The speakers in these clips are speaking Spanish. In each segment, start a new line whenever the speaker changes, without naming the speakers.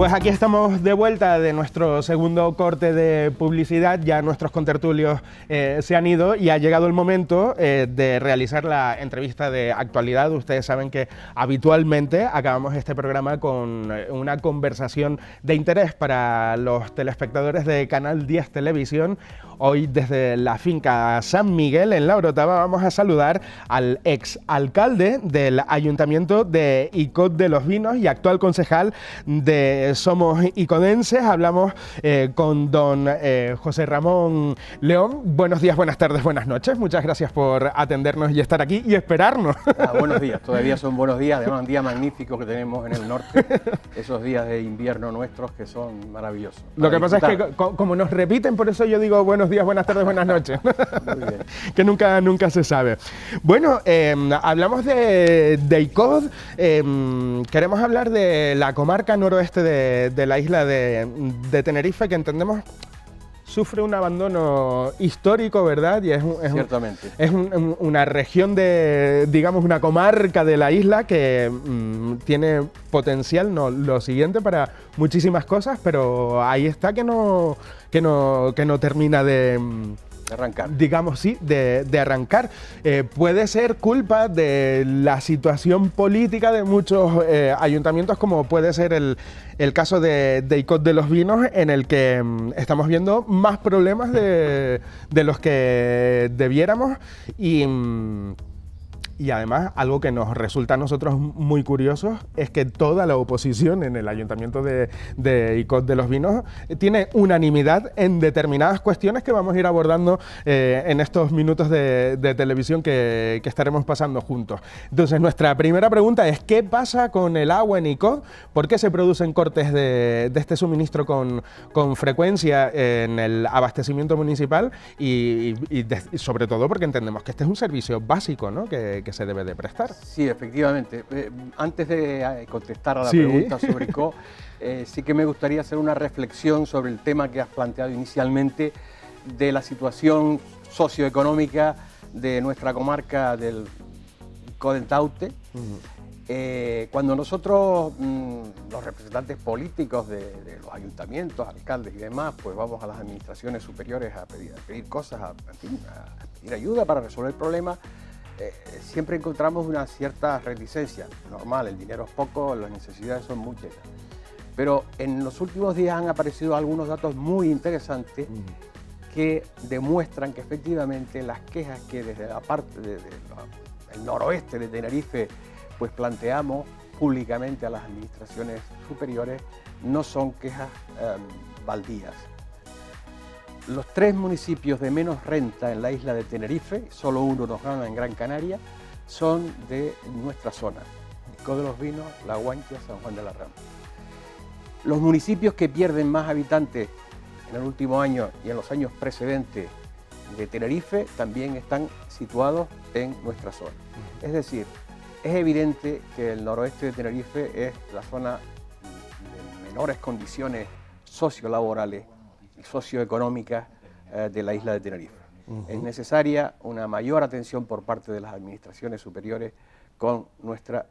Pues aquí estamos de vuelta de nuestro segundo corte de publicidad. Ya nuestros contertulios eh, se han ido y ha llegado el momento eh, de realizar la entrevista de actualidad. Ustedes saben que habitualmente acabamos este programa con eh, una conversación de interés para los telespectadores de Canal 10 Televisión. Hoy desde la finca San Miguel en La Orotava vamos a saludar al ex alcalde del Ayuntamiento de Icod de los Vinos y actual concejal de Somos Icodenses. Hablamos eh, con don eh, José Ramón León. Buenos días, buenas tardes, buenas noches. Muchas gracias por atendernos y estar aquí y esperarnos. Ah, buenos días, todavía son
buenos días, además un día magnífico que tenemos en el norte, esos días de invierno nuestros que son maravillosos. Lo que pasa es que
como nos repiten, por eso yo digo buenos días, buenas tardes, buenas noches. que nunca, nunca se sabe. Bueno, em, hablamos de, de ICOD, em, queremos hablar de la comarca noroeste de, la isla de, de Tenerife, que entendemos sufre un abandono histórico, ¿verdad? Y es, es, una región de, digamos, una comarca de la isla que mm, tiene potencial, no, lo siguiente, para muchísimas cosas, pero ahí está que no, que no, que no termina de... Mm, arrancar. Digamos, sí, de, arrancar. Eh, puede ser culpa de la situación política de muchos eh, ayuntamientos, como puede ser el, caso de, de, ICOT de los Vinos, en el que mm, estamos viendo más problemas de, los que debiéramos y... Mm, y además, algo que nos resulta a nosotros muy curioso es que toda la oposición en el Ayuntamiento de, de de los Vinos tiene unanimidad en determinadas cuestiones que vamos a ir abordando eh, en estos minutos de, televisión que, estaremos pasando juntos. Entonces, nuestra primera pregunta es, ¿qué pasa con el agua en Icod?... ¿Por qué se producen cortes de, este suministro con, con, frecuencia en el abastecimiento municipal? Y, sobre todo porque entendemos que este es un servicio básico, ¿no? que se debe de prestar.
Sí, efectivamente. Eh, antes de eh, contestar a la pregunta sobre CO, eh, sí que me gustaría hacer una reflexión sobre el tema que has planteado inicialmente de la situación socioeconómica de nuestra comarca del Codentaute. cuando nosotros, mm, los representantes políticos de, los ayuntamientos, alcaldes y demás, pues vamos a las administraciones superiores a pedir, cosas, a, pedir ayuda para resolver el problema... Eh, siempre encontramos una cierta reticencia, normal, el dinero es poco, las necesidades son muchas. Pero en los últimos días han aparecido algunos datos muy interesantes que demuestran que efectivamente las quejas que desde la parte del noroeste de Tenerife pues planteamos públicamente a las administraciones superiores no son quejas eh, baldías, los tres municipios de menos renta en la isla de Tenerife, solo uno nos gana en Gran Canaria, son de nuestra zona, Codelos los Vinos, La Guancha, San Juan de la Rama. Los municipios que pierden más habitantes en el último año y en los años precedentes de Tenerife también están situados en nuestra zona. Es decir, es evidente que el noroeste de Tenerife es la zona de menores condiciones sociolaborales socioeconómica eh, de la isla de Tenerife. Es necesaria una mayor atención por parte de las administraciones superiores con nuestra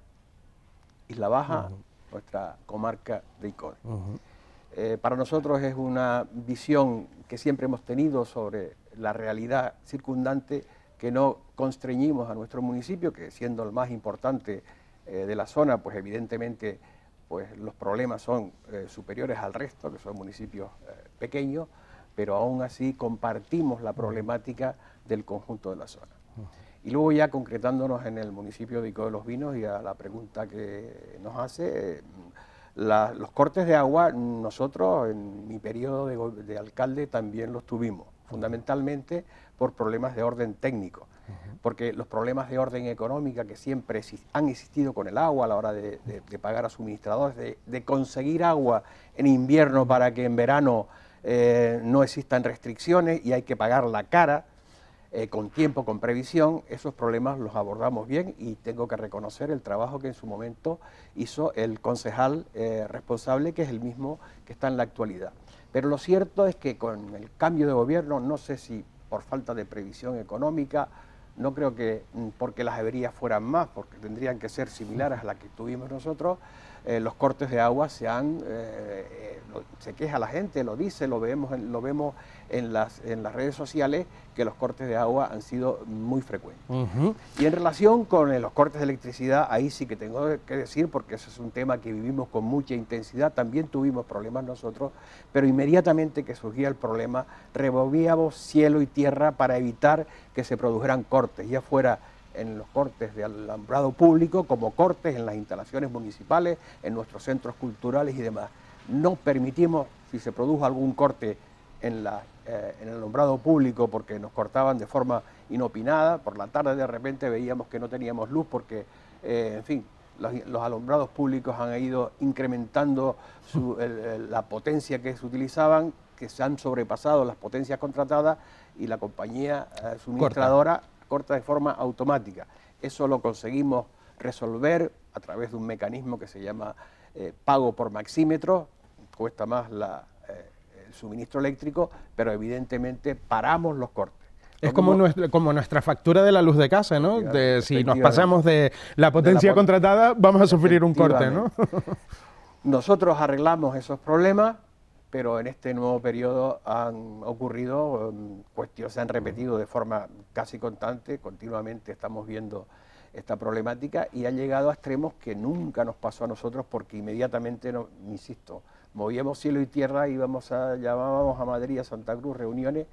isla baja, nuestra comarca de eh, para nosotros es una visión que siempre hemos tenido sobre la realidad circundante que no constreñimos a nuestro municipio, que siendo el más importante eh, de la zona, pues evidentemente pues los problemas son eh, superiores al resto, que son municipios eh, pequeños, pero aún así compartimos la problemática del conjunto de la zona. Y luego ya concretándonos en el municipio de Ico de los Vinos y a la pregunta que nos hace, mm, los cortes de agua nosotros en mi periodo de alcalde también los tuvimos, fundamentalmente por problemas de orden técnico porque los problemas de orden económica que siempre han existido con el agua a la hora de, pagar a suministradores, de, conseguir agua en invierno para que en verano eh, no existan restricciones y hay que pagar la cara eh, con tiempo, con previsión, esos problemas los abordamos bien y tengo que reconocer el trabajo que en su momento hizo el concejal eh, responsable, que es el mismo que está en la actualidad. Pero lo cierto es que con el cambio de gobierno, no sé si por falta de previsión económica, no creo que mm, porque las averías fueran más, porque tendrían que ser similares a las que tuvimos nosotros, eh, los cortes de agua se han, eh, eh, se queja la gente, lo dice, lo vemos, lo vemos en las, en las redes sociales que los cortes de agua han sido muy frecuentes. Y en relación con los cortes de electricidad, ahí sí que tengo que decir, porque ese es un tema que vivimos con mucha intensidad, también tuvimos problemas nosotros, pero inmediatamente que surgía el problema, removíamos cielo y tierra para evitar que se produjeran cortes, ya fuera en los cortes de alambrado público, como cortes en las instalaciones municipales, en nuestros centros culturales y demás. No permitimos, si se produjo algún corte en, la, eh, en el alambrado público porque nos cortaban de forma inopinada, por la tarde de repente veíamos que no teníamos luz porque, eh, en fin, los, alumbrados públicos han ido incrementando la potencia que se utilizaban, que se han sobrepasado las potencias contratadas y la compañía eh, suministradora corta de forma automática. Eso lo conseguimos resolver a través de un mecanismo que se llama eh, pago por maxímetro, cuesta más la, eh, el suministro eléctrico, pero evidentemente paramos los cortes.
Es como, nuestra, factura de la luz de casa, ¿no? si nos pasamos de la potencia contratada, vamos a sufrir un corte, ¿no?
Nosotros arreglamos esos problemas pero en este nuevo periodo han ocurrido em, cuestiones, se han repetido de forma casi constante, continuamente estamos viendo esta problemática y ha llegado a extremos que nunca nos pasó a nosotros porque inmediatamente, no, insisto, movíamos cielo y tierra, íbamos a, llamábamos a Madrid, a Santa Cruz, reuniones,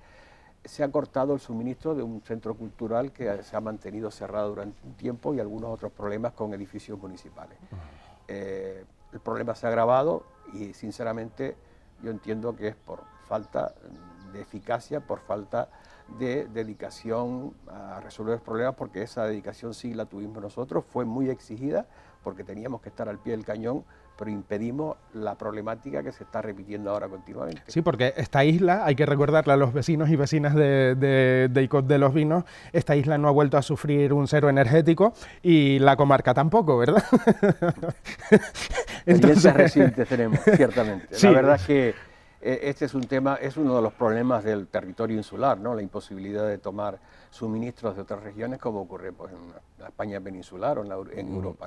se ha cortado el suministro de un centro cultural que se ha mantenido cerrado durante un tiempo y algunos otros problemas con edificios municipales. Eh, el problema se ha agravado y sinceramente yo entiendo que es por falta de eficacia, por falta de dedicación a resolver problemas, porque esa dedicación sí la tuvimos nosotros, fue muy exigida, porque teníamos que estar al pie del cañón pero impedimos la problemática que se está repitiendo ahora continuamente.
Sí, porque esta isla, hay que recordarla a los vecinos y vecinas de, de, de los Vinos, esta isla no ha vuelto a sufrir un cero energético y la comarca tampoco, ¿verdad?
Entonces... Recientes
tenemos, ciertamente.
La verdad es que e, este es un tema, es uno de los problemas del territorio insular, ¿no? La imposibilidad de tomar suministros de otras regiones, como ocurre pues, en la España peninsular o en, Europa,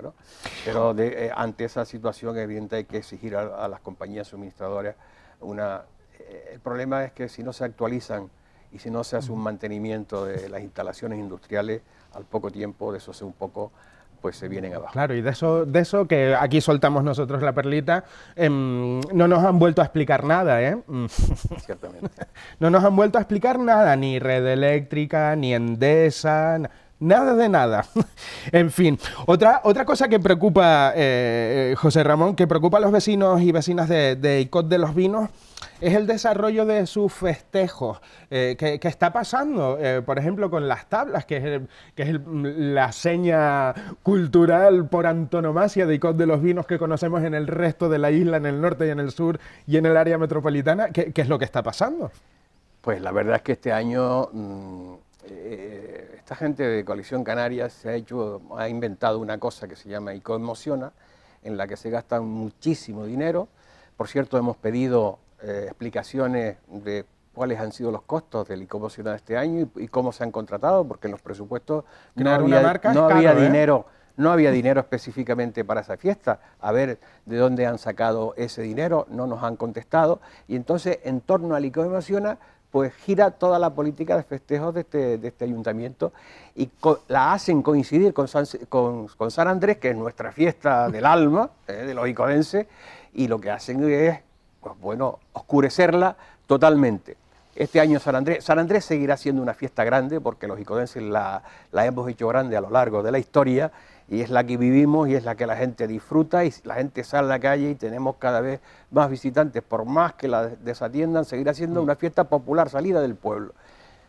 Pero eh, ante esa situación, evidente, hay que exigir a, las compañías suministradoras una. Eh, el problema es que si no se actualizan y si no se hace un mantenimiento de las instalaciones industriales, al poco tiempo de eso se un poco pues se vienen abajo.
Claro, y de eso, de eso que aquí soltamos nosotros la perlita, em, no nos han vuelto a explicar nada, ¿eh? Mm. Ciertamente. no nos han vuelto a explicar nada, ni red eléctrica, ni Endesa. Nada de nada. en fin, otra, otra cosa que preocupa, eh, eh, José Ramón, que preocupa a los vecinos y vecinas de, ICOT de los Vinos, es el desarrollo de sus festejos, eh, que, está pasando, por ejemplo, con las tablas, que es, la seña cultural por antonomasia de ICOT de los vinos que conocemos en el resto de la isla, en el norte y en el sur y en el área metropolitana. ¿Qué, es lo que está pasando?
Pues la verdad es que este año mm, eh, esta gente de Coalición Canarias se ha, hecho, ha inventado una cosa que se llama Icoemociona, en la que se gasta muchísimo dinero. Por cierto, hemos pedido eh, explicaciones de cuáles han sido los costos del Icoemociona de este año y, cómo se han contratado, porque en los presupuestos no había, ¿eh? dinero. No había dinero específicamente para esa fiesta, a ver de dónde han sacado ese dinero, no nos han contestado. Y entonces, en torno al Icoemociona pues gira toda la política de festejos de este, este ayuntamiento y la hacen coincidir con San, Andrés, que es nuestra fiesta del alma, eh, de los icodenses, y lo que hacen es, pues bueno, oscurecerla totalmente. Este año San Andrés, San Andrés seguirá siendo una fiesta grande, porque los icodenses la hemos hecho grande a lo largo de la historia, y es la que vivimos y es la que la gente disfruta y la gente sale a la calle y tenemos cada vez más visitantes, por más que la desatiendan, seguirá siendo mm. una fiesta popular, salida del pueblo.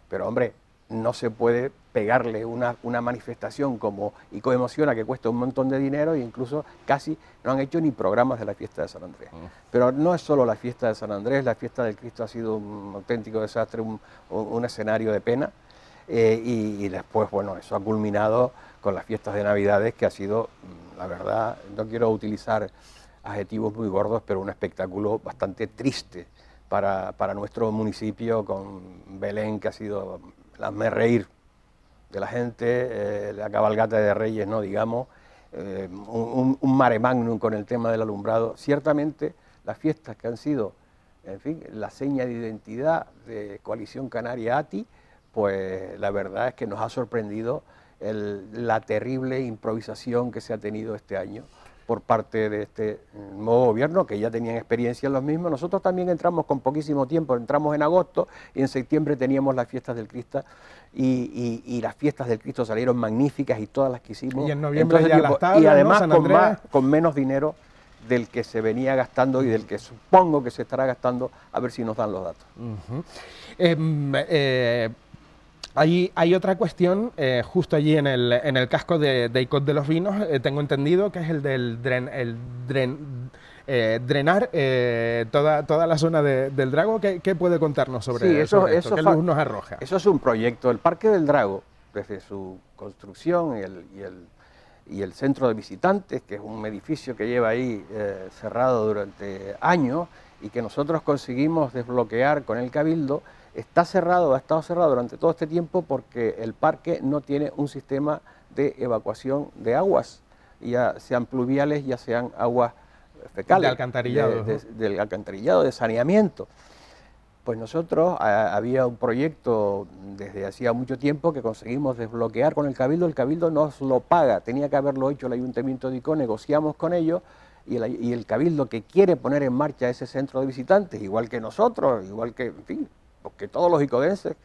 Pero hombre, no se puede pegarle una, manifestación como Icoemociona que cuesta un montón de dinero e incluso casi no han hecho ni programas de la fiesta de San Andrés. Mm. Pero no es solo la fiesta de San Andrés, la fiesta del Cristo ha sido un auténtico desastre, un, escenario de pena. Eh, y después, bueno, eso ha culminado con las fiestas de Navidades, que ha sido, mm, la verdad, no quiero utilizar adjetivos muy gordos, pero un espectáculo bastante triste para, nuestro municipio, con Belén, que ha sido me reír de la gente, eh, la cabalgata de Reyes, no digamos, eh, un, un, mare magnum con el tema del alumbrado. Ciertamente las fiestas que han sido, en fin, la seña de identidad de Coalición Canaria ATI, pues la verdad es que nos ha sorprendido el, la terrible improvisación que se ha tenido este año por parte de este nuevo mm, gobierno, que ya tenían experiencia en los mismos. Nosotros también entramos con poquísimo tiempo, entramos en agosto y en septiembre teníamos las fiestas del Cristo y, las fiestas del Cristo salieron magníficas y todas las que hicimos. Y en noviembre y además con, con menos dinero del que se venía gastando y del que supongo que se estará gastando, a ver si nos dan los datos.
Hay, hay otra cuestión, eh, justo allí en el, casco de, de de los Vinos, eh, tengo entendido que es el del dren, el dren, eh, drenar toda, la zona del Drago. ¿Qué, puede contarnos sobre, eso, Eso, ¿Qué luz nos arroja? Eso es
un proyecto. El Parque del Drago, desde su construcción y el centro de visitantes, que es un edificio que lleva ahí cerrado durante años y que nosotros conseguimos desbloquear con el Cabildo, está cerrado, ha estado cerrado durante todo este tiempo porque el parque no tiene un sistema de evacuación de aguas, ya sean pluviales, ya sean aguas fecales. De alcantarillado. del alcantarillado, de saneamiento. Pues nosotros había un proyecto desde hacía mucho tiempo que conseguimos desbloquear con el Cabildo, el Cabildo nos lo paga, tenía que haberlo hecho el Ayuntamiento de ICO, negociamos con ellos y el Cabildo que quiere poner en marcha ese centro de visitantes, igual que nosotros, igual que, en fin, porque todos los icodenses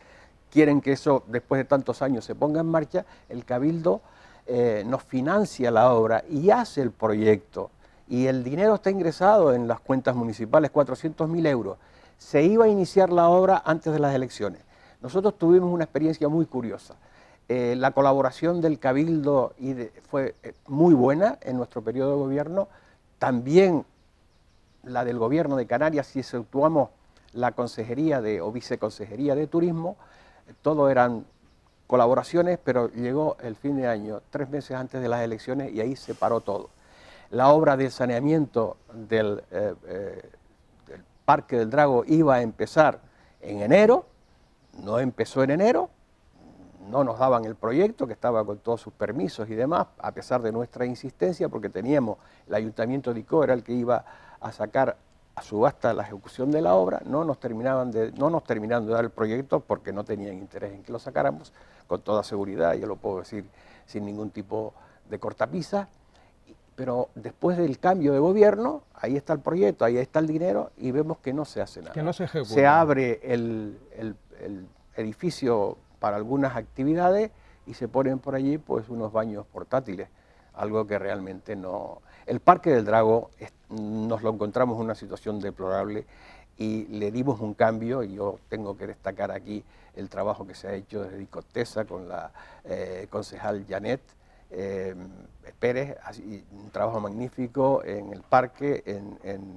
quieren que eso después de tantos años se ponga en marcha, el Cabildo eh, nos financia la obra y hace el proyecto. Y el dinero está ingresado en las cuentas municipales, 400.000 euros. Se iba a iniciar la obra antes de las elecciones. Nosotros tuvimos una experiencia muy curiosa. Eh, la colaboración del Cabildo y fue eh, muy buena en nuestro periodo de gobierno. También la del gobierno de Canarias, si actuamos la Consejería de, o Viceconsejería de Turismo, todo eran colaboraciones, pero llegó el fin de año, tres meses antes de las elecciones, y ahí se paró todo. La obra de saneamiento del, eh, eh, del Parque del Drago iba a empezar en enero, no empezó en enero, no nos daban el proyecto, que estaba con todos sus permisos y demás, a pesar de nuestra insistencia, porque teníamos, el ayuntamiento de ICO era el que iba a sacar a subasta la ejecución de la obra, no nos, terminaban de, no nos dar el proyecto porque no tenían interés en que lo sacáramos, con toda seguridad, yo lo puedo decir sin ningún tipo de cortapisa, pero después del cambio de gobierno, ahí está el proyecto, ahí está el dinero y vemos que no se hace nada. se abre el, edificio para algunas actividades y se ponen por allí pues unos baños portátiles, algo que realmente no... El Parque del Drago nos lo encontramos en una situación deplorable y le dimos un cambio y yo tengo que destacar aquí el trabajo que se ha hecho desde Dicotesa con la eh, concejal Janet eh, Pérez, un trabajo magnífico en el parque, en,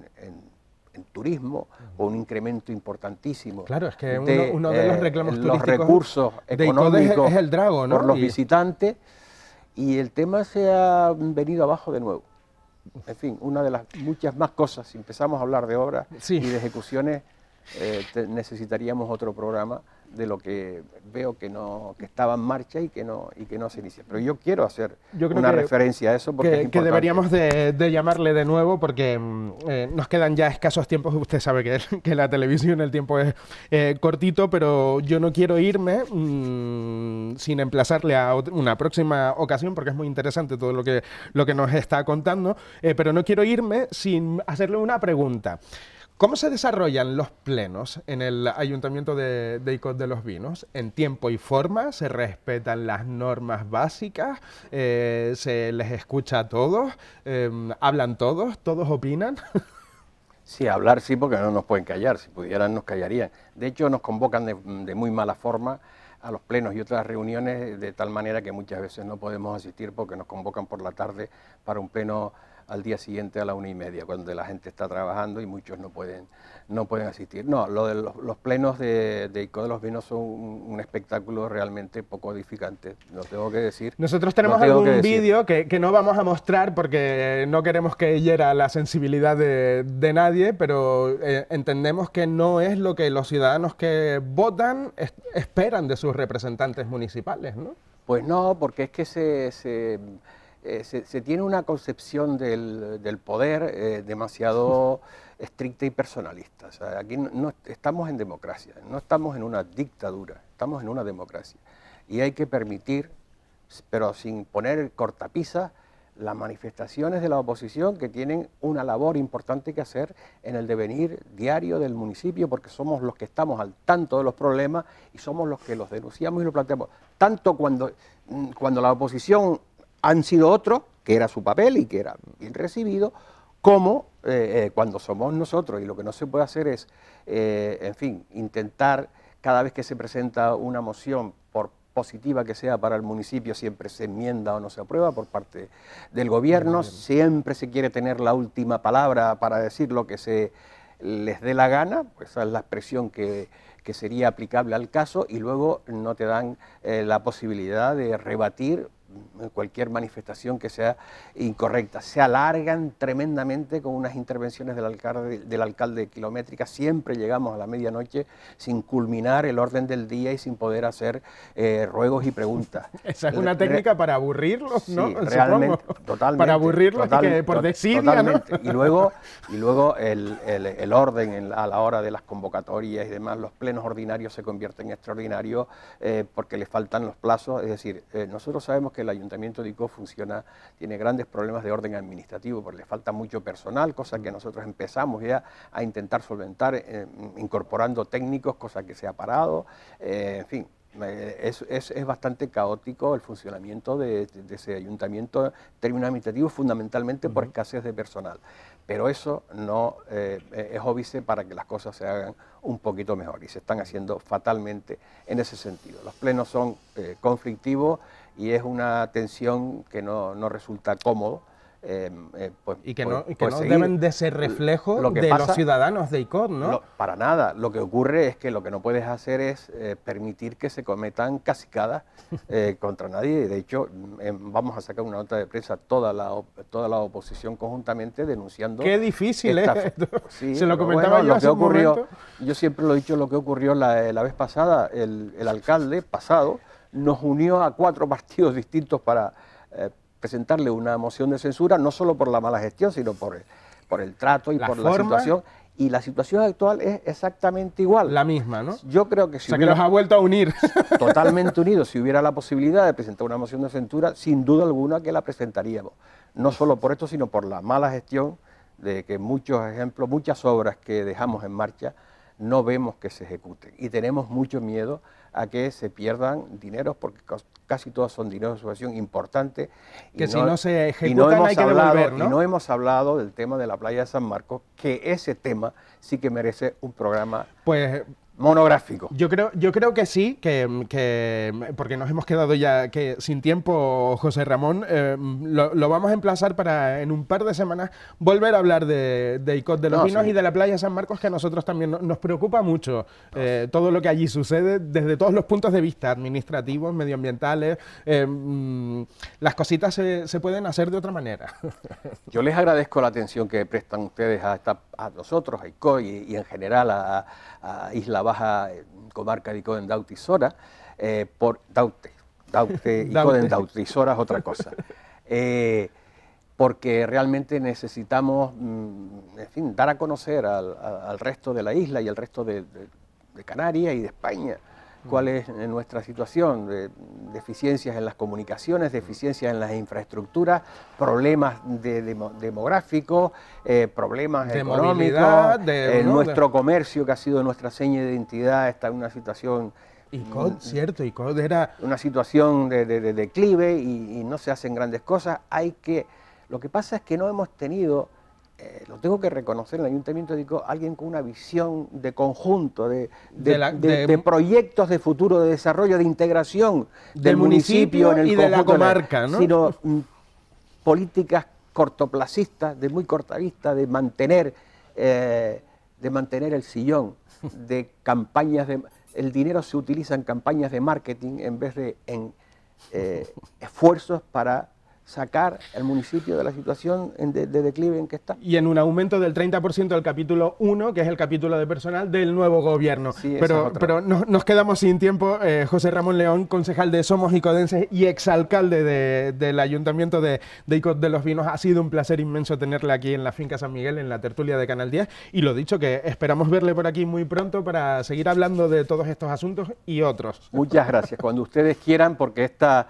turismo, con un incremento importantísimo. Claro, es que uno, de los eh, reclamos recursos económicos el drago, por los visitantes y el tema se ha venido abajo de nuevo en fin, una de las muchas más cosas. Si empezamos a hablar de obras y de ejecuciones, eh, necesitaríamos otro programa de lo que veo que no estaba en marcha y que no y que no se inicia. Pero yo quiero hacer una referencia a eso porque que, deberíamos
de, llamarle de nuevo porque mm, eh, nos quedan ya escasos tiempos. Usted sabe que, que la televisión el tiempo es eh, cortito, pero yo no quiero irme mm, sin emplazarle a una próxima ocasión porque es muy interesante todo lo que lo que nos está contando. Eh, pero no quiero irme sin hacerle una pregunta. ¿Cómo se desarrollan los plenos en el Ayuntamiento de, de Icod de los Vinos? ¿En tiempo y forma? ¿Se respetan las normas básicas? Eh, ¿Se les escucha a todos? Em, ¿Hablan todos? ¿Todos opinan? Sí, hablar
sí, porque no nos pueden callar. Si pudieran, nos callarían. De hecho, nos convocan de muy mala forma a los plenos y otras reuniones de tal manera que muchas veces no podemos asistir porque nos convocan por la tarde para un pleno al día siguiente a la una y media, cuando la gente está trabajando y muchos no pueden, no pueden asistir. No, lo de los, plenos de, de de los Vinos son un, espectáculo realmente poco edificante, lo tengo que decir. Nosotros tenemos algún vídeo
que, que, no vamos a mostrar porque no queremos que hiera la sensibilidad de, de nadie, pero eh, entendemos que no es lo que los ciudadanos que votan esperan de sus representantes municipales, ¿no?
Pues no, porque es que se, se eh, se, tiene una concepción del, poder eh, demasiado estricta y personalista. aquí no, estamos en democracia, no estamos en una dictadura, estamos en una democracia. Y hay que permitir, pero sin poner cortapisas, las manifestaciones de la oposición que tienen una labor importante que hacer en el devenir diario del municipio, porque somos los que estamos al tanto de los problemas y somos los que los denunciamos y los planteamos. Tanto cuando, mm, cuando la oposición han sido otros, que era su papel y que era bien recibido, como eh, eh, cuando somos nosotros. Y lo que no se puede hacer es, eh, en fin, intentar cada vez que se presenta una moción, por positiva que sea para el municipio, siempre se enmienda o no se aprueba por parte del gobierno, siempre se quiere tener la última palabra para decir lo que se les dé la gana, pues esa es la expresión que, sería aplicable al caso, y luego no te dan la posibilidad de rebatir cualquier manifestación que sea incorrecta. Se alargan tremendamente con unas intervenciones del alcalde, del alcalde kilométricas, siempre llegamos a la medianoche sin culminar el orden del día y sin poder hacer eh, ruegos y preguntas.
Esa es una técnica para aburrirlos, ¿no? realmente, totalmente. Para aburrirlos y por desidia, Y
luego, y luego el, orden a la hora de las convocatorias y demás, los plenos ordinarios se convierten en extraordinarios eh, porque les faltan los plazos. Es decir, eh, nosotros sabemos que el Ayuntamiento de ICO funciona, tiene grandes problemas de orden administrativo, porque le falta mucho personal, cosa que mm. nosotros empezamos ya a intentar solventar eh, incorporando técnicos, cosa que se ha parado, eh, en fin. Eh, es, bastante caótico el funcionamiento de, ese ayuntamiento en administrativo... fundamentalmente por escasez de personal. Pero eso no es óbice para que las cosas se hagan un poquito mejor y se están haciendo fatalmente en ese sentido. Los plenos son conflictivos, y es una tensión que no, resulta cómodo. Eh, eh, pues, y que pues, no, que pues no deben de ser reflejo de los ciudadanos de ICOD, ¿no? Para nada. Lo que ocurre es que lo que no puedes hacer es eh, permitir que se cometan casicadas contra nadie. De hecho, em, vamos a sacar una nota de prensa toda la, toda la oposición conjuntamente denunciando... ¡Qué difícil es! se lo comentaba yo ocurrió, Yo siempre lo he dicho, lo que ocurrió la, la vez pasada, el, el alcalde pasado nos unió a cuatro partidos distintos para eh, presentarle una moción de censura, no solo por la mala gestión, sino por, por el trato y por la situación. Y la situación actual es exactamente igual.
La misma, ¿no? Yo creo que si. O sea, que nos ha vuelto a unir. Totalmente
unidos. Si hubiera la posibilidad de presentar una moción de censura, sin duda alguna que la presentaríamos. No solo por esto, sino por la mala gestión de que muchos ejemplos, muchas obras que dejamos en marcha no vemos que se ejecute y tenemos mucho miedo a que se pierdan dineros porque casi todos son dineros de situación importante. Que si no, se ejecutan hay que ¿no? Y no hemos hablado del tema de la playa de San Marcos, que ese tema sí que merece un programa.
Pues monográfico. Yo creo, yo creo que sí, que, que porque nos hemos quedado ya que sin tiempo, José Ramón. Em, lo, lo, vamos a emplazar para en un par de semanas volver a hablar de, de de los Vinos y de la playa San Marcos, que a nosotros también nos preocupa mucho eh, todo lo que allí sucede desde todos los puntos de vista, administrativos, medioambientales. Em, las cositas se, se, pueden hacer de otra manera.
yo les agradezco la atención que prestan ustedes a, a nosotros, a Icot y, en general a, a Baja Comarca de Icoden y eh, por Daute, Daute, y Sora es otra cosa. Eh, porque realmente necesitamos, mm, en fin, dar a conocer al, resto de la isla y al resto de, de Canarias y de España cuál es eh, nuestra situación, deficiencias en las comunicaciones, deficiencias en las infraestructuras, problemas de, demográficos, eh, problemas de económicos, de, eh, nuestro comercio que ha sido nuestra seña de identidad está en una situación... Mm, mm. Una situación de, declive y, y no se hacen grandes cosas. Hay que... Lo que pasa es que no hemos tenido eh, lo tengo que reconocer, el Ayuntamiento de alguien con una visión de conjunto, de, proyectos de futuro, de desarrollo, de integración del, municipio, en el y de la comarca, ¿no? Sino mm, políticas cortoplacistas, de muy corta vista, de mantener, eh, de mantener el sillón, de campañas de... El dinero se utiliza en campañas de marketing en vez de en eh, esfuerzos para sacar el
municipio de la situación de, declive en que está. Y en un aumento del 30% del capítulo 1, que es el capítulo de personal del nuevo gobierno. pero nos quedamos sin tiempo. Eh, José Ramón León, concejal de Somos Icodenses y exalcalde de, del Ayuntamiento de, de Icod de los Vinos, ha sido un placer inmenso tenerle aquí en la finca San Miguel, en la tertulia de Canal 10. Y lo dicho, que esperamos verle por aquí muy pronto para seguir hablando de todos estos asuntos y otros.
Muchas gracias. Cuando ustedes quieran, porque esta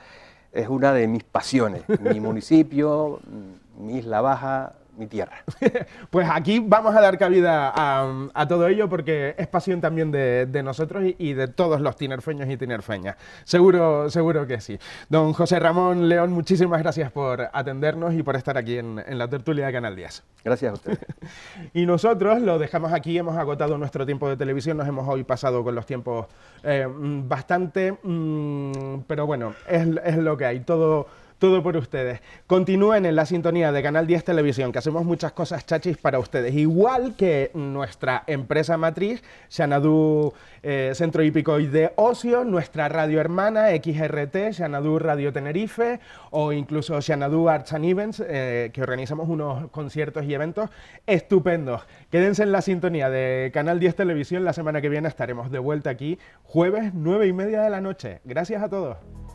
es una de mis pasiones. Mi municipio,
mi isla baja, mi tierra. pues aquí vamos a dar cabida a, todo ello porque es pasión también de, nosotros y, de todos los tinerfeños y tinerfeñas. Seguro, seguro que sí. Don José Ramón León, muchísimas gracias por atendernos y por estar aquí en, la tertulia de Canal 10. Gracias a usted. y nosotros lo dejamos aquí, hemos agotado nuestro tiempo de televisión, nos hemos hoy pasado con los tiempos eh, mm, bastante, mm, pero bueno, es, es lo que hay. Todo todo por ustedes. Continúen en la sintonía de Canal 10 Televisión, que hacemos muchas cosas chachis para ustedes. Igual que nuestra empresa matriz, Xanadu eh, Centro Hípico y de Ocio, nuestra radio hermana XRT, Xanadu Radio Tenerife, o incluso Xanadu Arts and Events, eh, que organizamos unos conciertos y eventos estupendos. Quédense en la sintonía de Canal 10 Televisión. La semana que viene estaremos de vuelta aquí, jueves nueve y media de la noche. Gracias a todos.